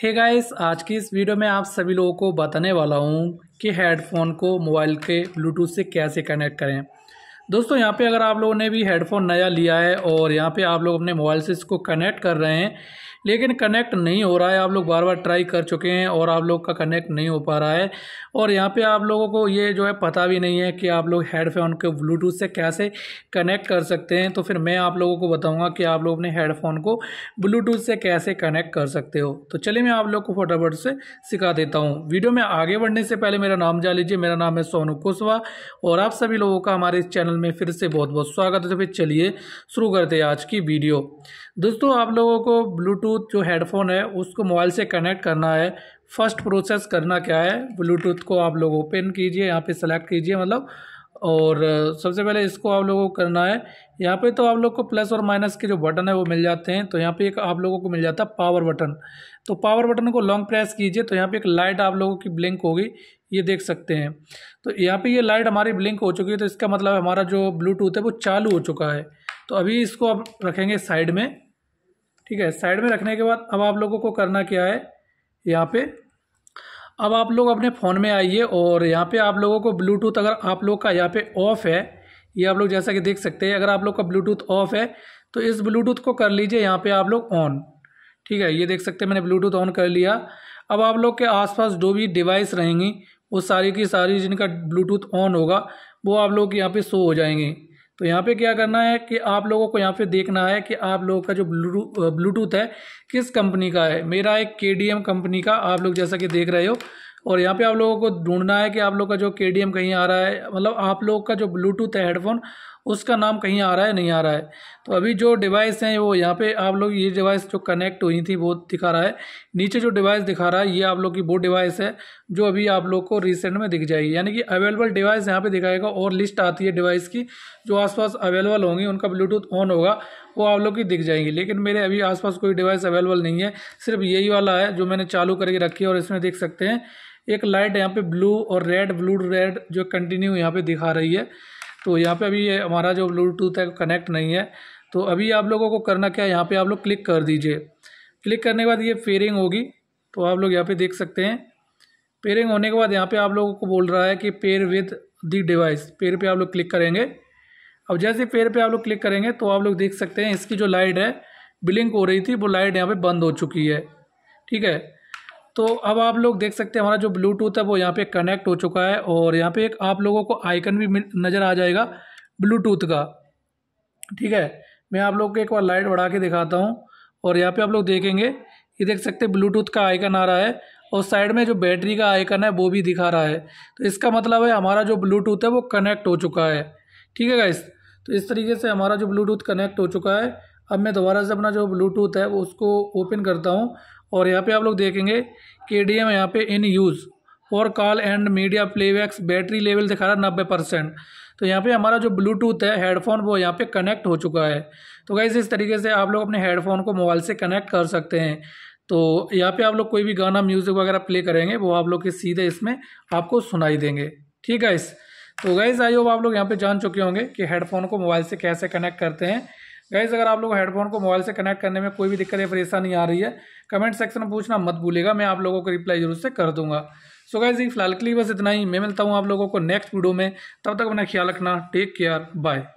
हे hey guys आज की इस वीडियो में आप सभी लोगों को बताने वाला हूँ कि हेडफोन को मोबाइल के ब्लूटूथ से कैसे कनेक्ट करें दोस्तों यहाँ पे अगर आप लोगों ने भी हेडफोन नया लिया है और यहाँ पे आप लोग अपने मोबाइल से इसको कनेक्ट कर रहे हैं लेकिन कनेक्ट नहीं हो रहा है आप लोग बार बार ट्राई कर चुके हैं और आप लोग का कनेक्ट नहीं हो पा रहा है और यहाँ पे आप लोगों को ये जो है पता भी नहीं है कि आप लोग हेडफोन के ब्लूटूथ से कैसे कनेक्ट कर सकते हैं तो फिर मैं आप लोगों को बताऊँगा कि आप लोग अपने हेडफोन को ब्लूटूथ से कैसे कनेक्ट कर सकते हो तो चलिए मैं आप लोग को फटाफट से सिखा देता हूँ वीडियो में आगे बढ़ने से पहले मेरा नाम जान लीजिए मेरा नाम है सोनू कुशवा और आप सभी लोगों का हमारे इस चैनल में फिर से बहुत बहुत स्वागत है तो फिर चलिए शुरू करते हैं आज की वीडियो दोस्तों आप लोगों को ब्लूटूथ ब्लूटूथ जो हेडफोन है उसको मोबाइल से कनेक्ट करना है फर्स्ट प्रोसेस करना क्या है ब्लूटूथ को आप लोग ओपन कीजिए यहाँ पे सेलेक्ट कीजिए मतलब और सबसे पहले इसको आप लोगों को करना है यहाँ पे तो आप लोग को प्लस और माइनस के जो बटन है वो मिल जाते हैं तो यहाँ पे एक आप लोगों को मिल जाता है पावर बटन तो पावर बटन को लॉन्ग प्रेस कीजिए तो यहाँ पे एक लाइट आप लोगों की ब्लिंक होगी ये देख सकते हैं तो यहाँ पे ये लाइट हमारी ब्लिंक हो चुकी है तो इसका मतलब हमारा जो ब्लूटूथ है वो चालू हो चुका है तो अभी इसको आप रखेंगे साइड में ठीक है साइड में रखने के बाद अब आप लोगों को करना क्या है यहाँ पे अब आप लोग अपने फ़ोन में आइए और यहाँ पे आप लोगों को ब्लूटूथ अगर आप लोग का यहाँ पे ऑफ़ है ये आप लोग जैसा कि देख सकते हैं अगर आप लोग का ब्लूटूथ ऑफ़ है तो इस ब्लूटूथ को कर लीजिए यहाँ पे आप लोग ऑन ठीक है ये देख सकते हैं मैंने ब्लूटूथ ऑन कर लिया अब आप लोग के आसपास जो भी डिवाइस रहेंगी वो सारी की सारी जिनका ब्लूटूथ ऑन होगा वो आप लोग यहाँ पर शो हो जाएंगे तो यहाँ पे क्या करना है कि आप लोगों को यहाँ पे देखना है कि आप लोगों का जो ब्लू ब्लूटूथ है किस कंपनी का है मेरा एक के कंपनी का आप लोग जैसा कि देख रहे हो और यहाँ पे आप लोगों को ढूंढना है कि आप लोग का जो के कहीं आ रहा है मतलब आप लोग का जो ब्लूटूथ है हेडफोन उसका नाम कहीं आ रहा है नहीं आ रहा है तो अभी जो डिवाइस हैं वो यहाँ पे आप लोग ये डिवाइस जो कनेक्ट हुई थी वो दिखा रहा है नीचे जो डिवाइस दिखा रहा है ये आप लोग की वो डिवाइस है जो अभी आप लोग को रिसेंट में दिख जाएगी यानी कि अवेलेबल डिवाइस यहाँ पे दिखाएगा और लिस्ट आती है डिवाइस की जो आसपास अवेलेबल होंगी उनका ब्लूटूथ ऑन होगा वो आप लोग की दिख जाएंगी लेकिन मेरे अभी आसपास कोई डिवाइस अवेलेबल नहीं है सिर्फ यही वाला है जो मैंने चालू करके रखी है और इसमें देख सकते हैं एक लाइट यहाँ पर ब्लू और रेड ब्लू रेड जो कंटिन्यू यहाँ पर दिखा रही है तो यहाँ पे अभी ये हमारा जो ब्लूटूथ है कनेक्ट नहीं है तो अभी आप लोगों को करना क्या है यहाँ पे आप लोग क्लिक कर दीजिए क्लिक करने के बाद ये पेयरिंग होगी तो आप लोग यहाँ पे देख सकते हैं पेयरिंग होने के बाद यहाँ पे आप लोगों को बोल रहा है कि pair with the device pair पर आप लोग क्लिक करेंगे अब जैसे पेयर पर आप लोग क्लिक करेंगे तो आप लोग देख सकते हैं इसकी जो लाइट है बिलिंक हो रही थी वो लाइट यहाँ पर बंद हो चुकी है ठीक है तो अब आप लोग देख सकते हैं हमारा जो ब्लूटूथ है वो यहाँ पे कनेक्ट हो चुका है और यहाँ पे एक आप लोगों को आइकन भी नज़र आ जाएगा ब्लूटूथ का ठीक है मैं आप लोग को एक बार लाइट बढ़ा के दिखाता हूँ और यहाँ पे आप लोग देखेंगे ये देख सकते हैं ब्लूटूथ का आइकन आ रहा है और साइड में जो बैटरी का आइकन है वो भी दिखा रहा है तो इसका मतलब है हमारा जो ब्लूटूथ है वो कनेक्ट हो चुका है ठीक है गाइस तो इस तरीके से हमारा जो ब्लूटूथ कनेक्ट हो चुका है अब मैं दोबारा से अपना जो ब्लूटूथ है वो उसको ओपन करता हूँ और यहाँ पे आप लोग देखेंगे के डी एम यहाँ पे in use for call and media playbacks battery level दिखा रहा है नब्बे परसेंट तो यहाँ पे हमारा जो ब्लूटूथ है हेडफोन वो यहाँ पे कनेक्ट हो चुका है तो गाइज़ इस तरीके से आप लोग अपने हेडफोन को मोबाइल से कनेक्ट कर सकते हैं तो यहाँ पे आप लोग कोई भी गाना म्यूज़िक वगैरह प्ले करेंगे वो आप लोग के सीधे इसमें आपको सुनाई देंगे ठीक है इस तो गाइज़ आई होप आप लोग यहाँ पे जान चुके होंगे कि हेडफोन को मोबाइल से कैसे कनेक्ट करते हैं गाइज अगर आप लोग हेडफोन को मोबाइल से कनेक्ट करने में कोई भी दिक्कत या परेशानी आ रही है कमेंट सेक्शन में पूछना मत भूलेगा मैं आप लोगों को रिप्लाई जरूर से कर दूंगा सो गाइज फिलहाल के लिए बस इतना ही मैं मिलता हूँ आप लोगों को नेक्स्ट वीडियो में तब तक अपना ख्याल रखना टेक केयर बाय